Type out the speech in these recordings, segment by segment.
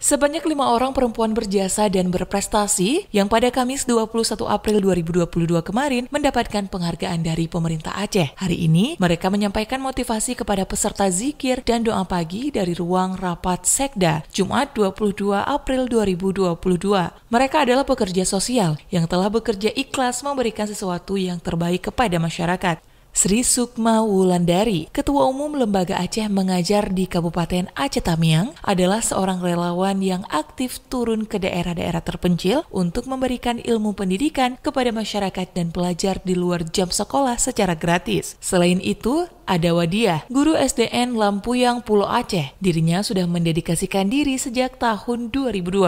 Sebanyak lima orang perempuan berjasa dan berprestasi yang pada Kamis 21 April 2022 kemarin mendapatkan penghargaan dari pemerintah Aceh. Hari ini, mereka menyampaikan motivasi kepada peserta zikir dan doa pagi dari ruang rapat Sekda, Jumat 22 April 2022. Mereka adalah pekerja sosial yang telah bekerja ikhlas memberikan sesuatu yang terbaik kepada masyarakat. Sri Sukma Wulandari, Ketua Umum Lembaga Aceh Mengajar di Kabupaten Aceh Tamiang, adalah seorang relawan yang aktif turun ke daerah-daerah terpencil untuk memberikan ilmu pendidikan kepada masyarakat dan pelajar di luar jam sekolah secara gratis. Selain itu, ada Wadiah, guru SDN Lampuyang Pulau Aceh. Dirinya sudah mendedikasikan diri sejak tahun 2012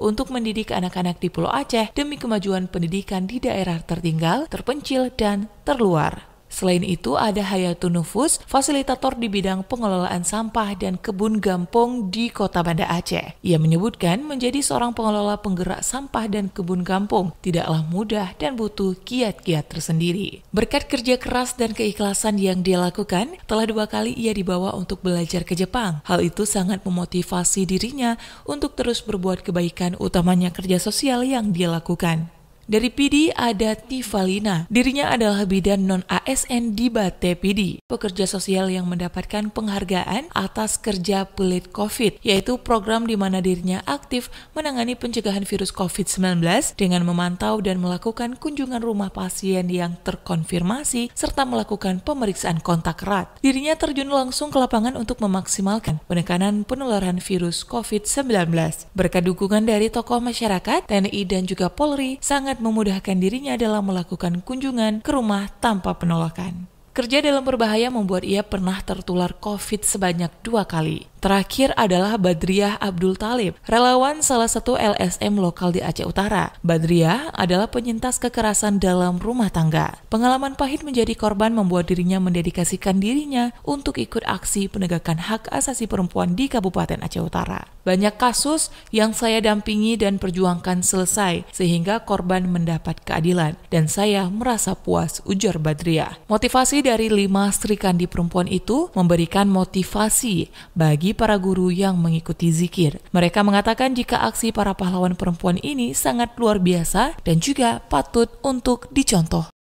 untuk mendidik anak-anak di Pulau Aceh demi kemajuan pendidikan di daerah tertinggal, terpencil, dan terluar. Selain itu, ada Hayatun Nufus, fasilitator di bidang pengelolaan sampah dan kebun gampong di kota Banda Aceh. Ia menyebutkan menjadi seorang pengelola penggerak sampah dan kebun kampung tidaklah mudah dan butuh kiat-kiat tersendiri. Berkat kerja keras dan keikhlasan yang dia lakukan, telah dua kali ia dibawa untuk belajar ke Jepang. Hal itu sangat memotivasi dirinya untuk terus berbuat kebaikan utamanya kerja sosial yang dia lakukan. Dari PD ada Tivalina. Dirinya adalah bidan non-ASN di Bate PD, pekerja sosial yang mendapatkan penghargaan atas kerja pelit COVID, yaitu program di mana dirinya aktif menangani pencegahan virus COVID-19 dengan memantau dan melakukan kunjungan rumah pasien yang terkonfirmasi serta melakukan pemeriksaan kontak erat. Dirinya terjun langsung ke lapangan untuk memaksimalkan penekanan penularan virus COVID-19. Berkat dukungan dari tokoh masyarakat, TNI dan juga Polri, sangat sangat memudahkan dirinya dalam melakukan kunjungan ke rumah tanpa penolakan. Kerja dalam berbahaya membuat ia pernah tertular COVID sebanyak dua kali. Terakhir adalah Badriah Abdul Talib, relawan salah satu LSM lokal di Aceh Utara. Badriah adalah penyintas kekerasan dalam rumah tangga. Pengalaman pahit menjadi korban membuat dirinya mendedikasikan dirinya untuk ikut aksi penegakan hak asasi perempuan di Kabupaten Aceh Utara. Banyak kasus yang saya dampingi dan perjuangkan selesai sehingga korban mendapat keadilan dan saya merasa puas ujar Badriah. Motivasi dari lima Sri di perempuan itu memberikan motivasi bagi para guru yang mengikuti zikir. Mereka mengatakan jika aksi para pahlawan perempuan ini sangat luar biasa dan juga patut untuk dicontoh.